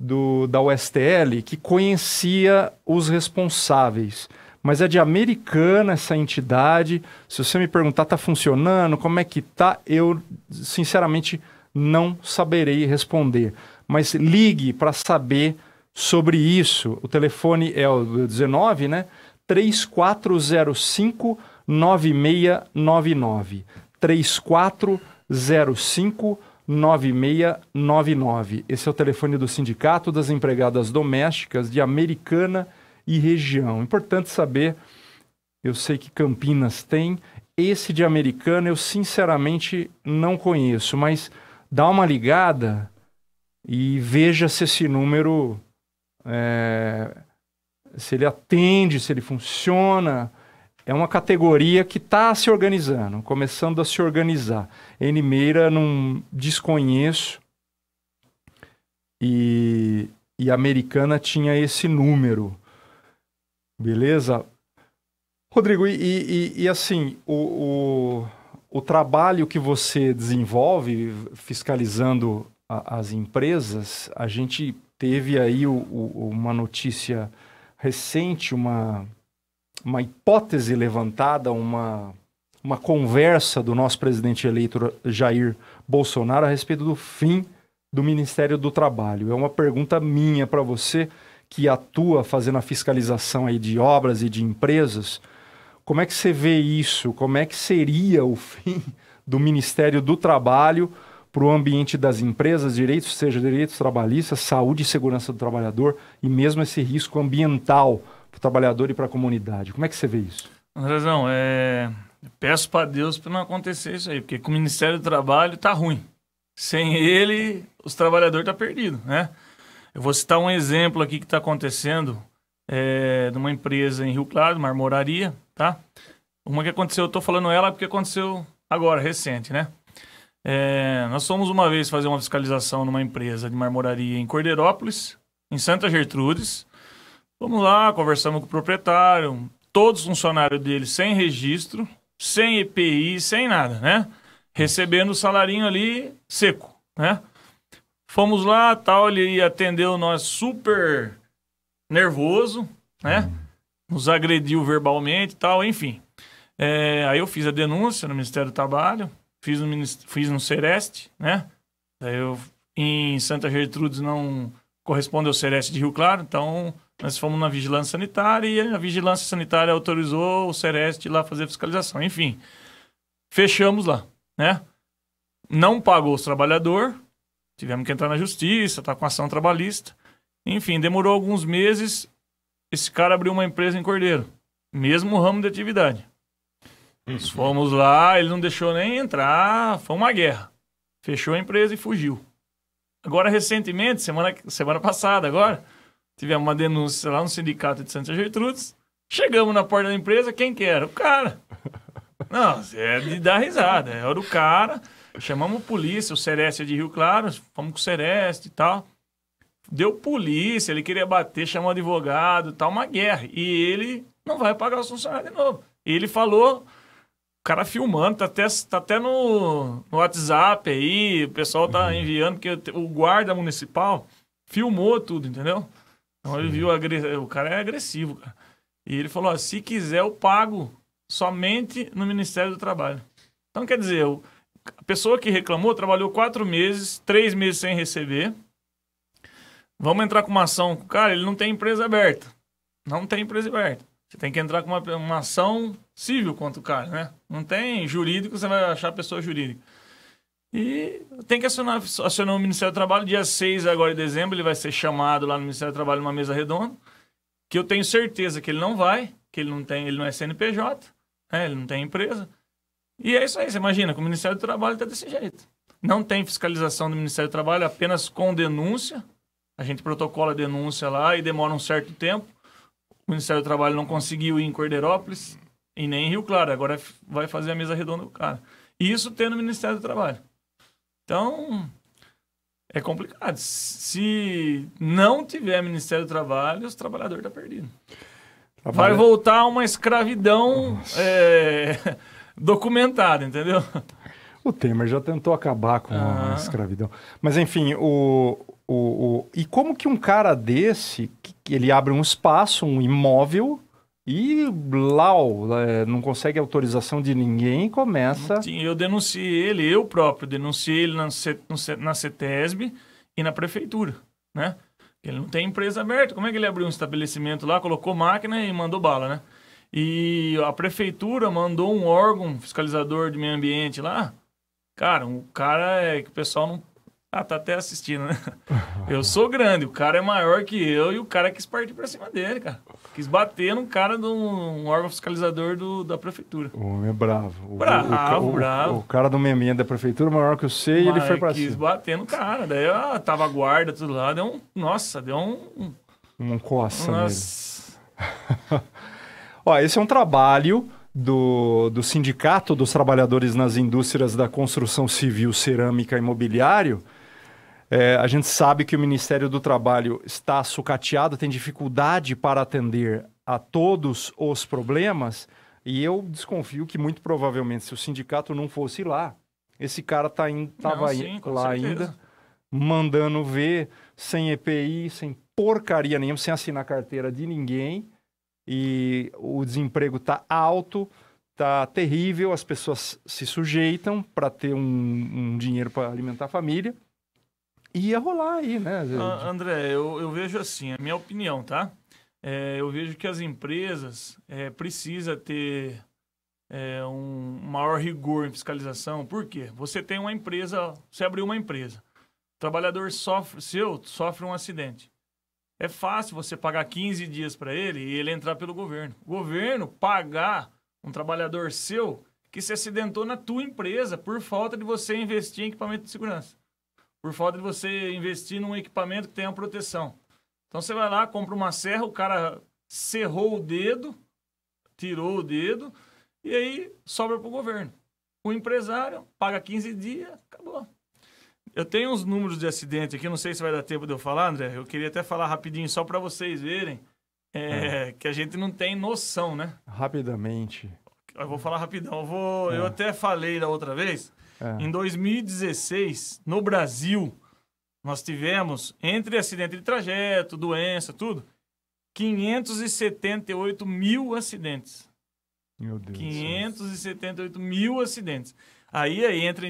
do, da USTL que conhecia os responsáveis. Mas é de americana essa entidade. Se você me perguntar, tá funcionando? Como é que tá? Eu, sinceramente, não saberei responder. Mas ligue para saber sobre isso. O telefone é o 19, né? 3405 9699. 3405 9699. 9699. Esse é o telefone do Sindicato das Empregadas Domésticas de Americana e região. Importante saber, eu sei que Campinas tem, esse de Americana eu sinceramente não conheço, mas dá uma ligada e veja se esse número é, se ele atende, se ele funciona, é uma categoria que está se organizando, começando a se organizar. N Meira não desconheço e, e a americana tinha esse número. Beleza? Rodrigo, e, e, e assim, o, o, o, trabalho que você desenvolve fiscalizando a, as empresas, a gente teve aí o, uma notícia recente, uma uma hipótese levantada, uma, uma conversa do nosso presidente eleito Jair Bolsonaro a respeito do fim do Ministério do Trabalho. É uma pergunta minha para você que atua fazendo a fiscalização aí de obras e de empresas. Como é que você vê isso? Como é que seria o <laughs> fim do Ministério do Trabalho para o ambiente das empresas, direitos, seja direitos trabalhistas, saúde e segurança do trabalhador e mesmo esse risco ambiental? para o trabalhador e para a comunidade. Como é que você vê isso? Andrezão, é... peço para Deus para não acontecer isso aí, porque com o Ministério do Trabalho está ruim. Sem ele, os trabalhadores estão tá perdidos, né? Eu vou citar um exemplo aqui que está acontecendo é, de uma empresa em Rio Claro, marmoraria, tá? Uma que aconteceu, eu estou falando ela porque aconteceu agora, recente, né? É, nós fomos uma vez fazer uma fiscalização numa empresa de marmoraria em Cordeirópolis, em Santa Gertrudes, Vamos lá, conversamos com o proprietário, todos os funcionários dele sem registro, sem EPI, sem nada, né? Recebendo o salarinho ali seco, né? Fomos lá, tal, ele atendeu nós super nervoso, né? Nos agrediu verbalmente tal, enfim. É, aí eu fiz a denúncia no Ministério do Trabalho, fiz no, fiz no Sereste, né? Aí eu, em Santa Gertrudes não corresponde ao Sereste de Rio Claro, então nós fomos na vigilância sanitária e a vigilância sanitária autorizou o Sereste lá fazer fiscalização. Enfim, fechamos lá, né? Não pagou os trabalhador, tivemos que entrar na justiça, tá com ação trabalhista. Enfim, demorou alguns meses. Esse cara abriu uma empresa em Cordeiro, mesmo ramo de atividade. Nós uhum. fomos lá, ele não deixou nem entrar, foi uma guerra. Fechou a empresa e fugiu. Agora, recentemente, semana, semana passada, agora, Tivemos uma denúncia lá no sindicato de Santa Gertrudes. Chegamos na porta da empresa, quem que era? O cara. <laughs> Não, é de dar risada. Era é o cara. Chamamos a polícia, o Sereste é de Rio Claro, fomos com o Sereste e tal. Deu polícia, ele queria bater, chamou advogado, tal, uma guerra. E ele não vai pagar os funcionários de novo. E ele falou, o cara filmando, tá até, tá até no, no WhatsApp aí, o pessoal tá uhum. enviando, porque o guarda municipal filmou tudo, entendeu? Então ele viu, o cara é agressivo, cara. E ele falou, se quiser eu pago somente no Ministério do Trabalho. Então, quer dizer, a pessoa que reclamou trabalhou quatro meses, três meses sem receber. Vamos entrar com uma ação com o cara, ele não tem empresa aberta. Não tem empresa aberta. Você tem que entrar com uma, uma ação civil contra o cara, né? Não tem jurídico, você vai achar pessoa jurídica. E tem que acionar, acionar o Ministério do Trabalho. Dia 6 agora de dezembro, ele vai ser chamado lá no Ministério do Trabalho numa mesa redonda. Que eu tenho certeza que ele não vai, que ele não tem, ele não é CNPJ, né? ele não tem empresa. E é isso aí, você imagina, que o Ministério do Trabalho está desse jeito. Não tem fiscalização do Ministério do Trabalho, apenas com denúncia. A gente protocola a denúncia lá e demora um certo tempo. O Ministério do Trabalho não conseguiu ir em Cordeirópolis e nem em Rio Claro. Agora vai fazer a mesa redonda do cara. Isso tendo o Ministério do Trabalho. Então, é complicado. Se não tiver Ministério do Trabalho, o trabalhador está perdido. Trabalha... Vai voltar uma escravidão é, <laughs> documentada, entendeu? O Temer já tentou acabar com ah. a escravidão. Mas, enfim, o, o, o, E como que um cara desse, ele abre um espaço, um imóvel, e Lau é, não consegue autorização de ninguém e começa. Sim, eu denunciei ele, eu próprio denunciei ele na, C, na CETESB e na prefeitura, né? Ele não tem empresa aberta. Como é que ele abriu um estabelecimento lá, colocou máquina e mandou bala, né? E a prefeitura mandou um órgão fiscalizador de meio ambiente lá. Cara, o cara é que o pessoal não ah, tá até assistindo, né? <laughs> Eu sou grande, o cara é maior que eu e o cara quis partir pra cima dele, cara. Quis bater num cara de um órgão fiscalizador do, da prefeitura. O homem é bravo. O, bravo, o, o, bravo. O, cara do meminha da prefeitura, é maior que eu sei, e ele foi pra quis cima. Quis bater no cara. Daí eu tava a guarda, tudo lá, deu um. Nossa, deu um. Um, um coça. Nossa. <laughs> Ó, esse é um trabalho do, do Sindicato dos Trabalhadores nas Indústrias da Construção Civil, Cerâmica e Imobiliário é, a gente sabe que o Ministério do Trabalho está sucateado, tem dificuldade para atender a todos os problemas. E eu desconfio que, muito provavelmente, se o sindicato não fosse lá, esse cara tá estava lá certeza. ainda, mandando ver, sem EPI, sem porcaria nenhuma, sem assinar carteira de ninguém. E o desemprego está alto está terrível, as pessoas se sujeitam para ter um, um dinheiro para alimentar a família ia rolar aí, né? Ah, André, eu, eu vejo assim, a minha opinião, tá? É, eu vejo que as empresas é, precisa ter é, um maior rigor em fiscalização. Por quê? Você tem uma empresa, você abriu uma empresa, o trabalhador sofre, seu sofre um acidente. É fácil você pagar 15 dias para ele e ele entrar pelo governo. O governo pagar um trabalhador seu que se acidentou na tua empresa por falta de você investir em equipamento de segurança por falta de você investir num equipamento que tenha proteção. Então você vai lá, compra uma serra, o cara serrou o dedo, tirou o dedo, e aí sobra para o governo. O empresário paga 15 dias, acabou. Eu tenho uns números de acidente aqui, não sei se vai dar tempo de eu falar, André. Eu queria até falar rapidinho, só para vocês verem é, é. que a gente não tem noção, né? Rapidamente. Eu vou falar rapidão. Eu, vou, é. eu até falei da outra vez é. Em 2016, no Brasil, nós tivemos, entre acidente de trajeto, doença, tudo, 578 mil acidentes. Meu Deus. 578 mil acidentes. Aí, aí entra,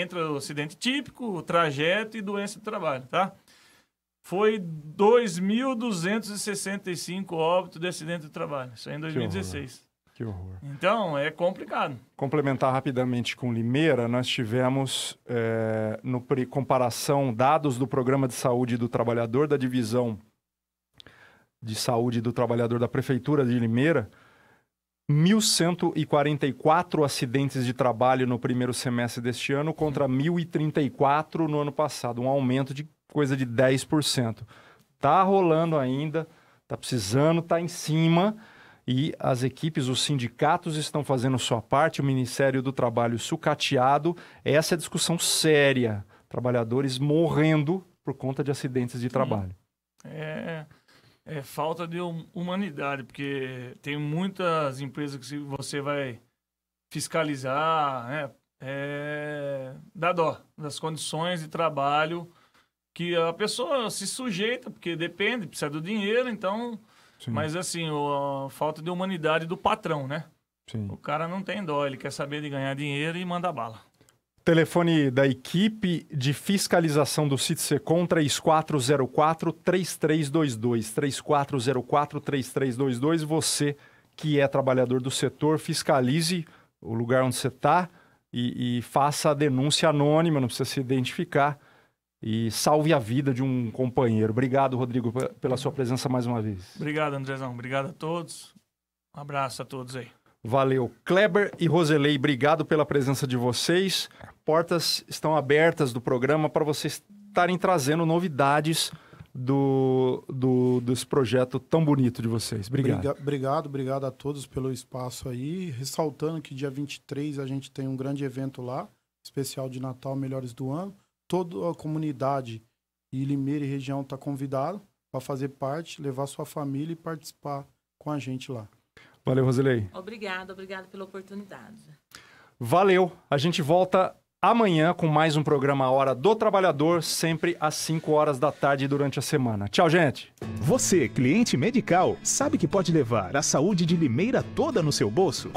entra o acidente típico, o trajeto e doença de trabalho, tá? Foi 2.265 óbitos de acidente de trabalho. Isso aí em 2016. Que horror. Então, é complicado. Complementar rapidamente com Limeira, nós tivemos, é, no comparação, dados do Programa de Saúde do Trabalhador da Divisão de Saúde do Trabalhador da Prefeitura de Limeira, 1.144 acidentes de trabalho no primeiro semestre deste ano contra 1.034 no ano passado, um aumento de coisa de 10%. Tá rolando ainda, tá precisando, tá em cima e as equipes, os sindicatos estão fazendo sua parte, o Ministério do Trabalho sucateado. Essa é a discussão séria. Trabalhadores morrendo por conta de acidentes de trabalho. É, é, é falta de hum, humanidade, porque tem muitas empresas que você vai fiscalizar, né? É, dá dó das condições de trabalho que a pessoa se sujeita, porque depende, precisa do dinheiro, então Sim. Mas assim, o, a falta de humanidade do patrão, né? Sim. O cara não tem dó, ele quer saber de ganhar dinheiro e manda bala. Telefone da equipe de fiscalização do CITSECOM 3404-3322. 3404-3322. Você que é trabalhador do setor, fiscalize o lugar onde você está e, e faça a denúncia anônima, não precisa se identificar e salve a vida de um companheiro. Obrigado, Rodrigo, pela sua presença mais uma vez. Obrigado, Andrezão. Obrigado a todos. Um abraço a todos aí. Valeu. Kleber e Roselei, obrigado pela presença de vocês. Portas estão abertas do programa para vocês estarem trazendo novidades do, do, desse projeto tão bonito de vocês. Obrigado. obrigado, obrigado a todos pelo espaço aí. Ressaltando que dia 23 a gente tem um grande evento lá, especial de Natal, Melhores do Ano toda a comunidade e Limeira e região está convidado para fazer parte, levar sua família e participar com a gente lá. Valeu, Rosilei. Obrigado, obrigado pela oportunidade. Valeu. A gente volta amanhã com mais um programa Hora do Trabalhador, sempre às 5 horas da tarde durante a semana. Tchau, gente. Você, cliente medical, sabe que pode levar a saúde de Limeira toda no seu bolso?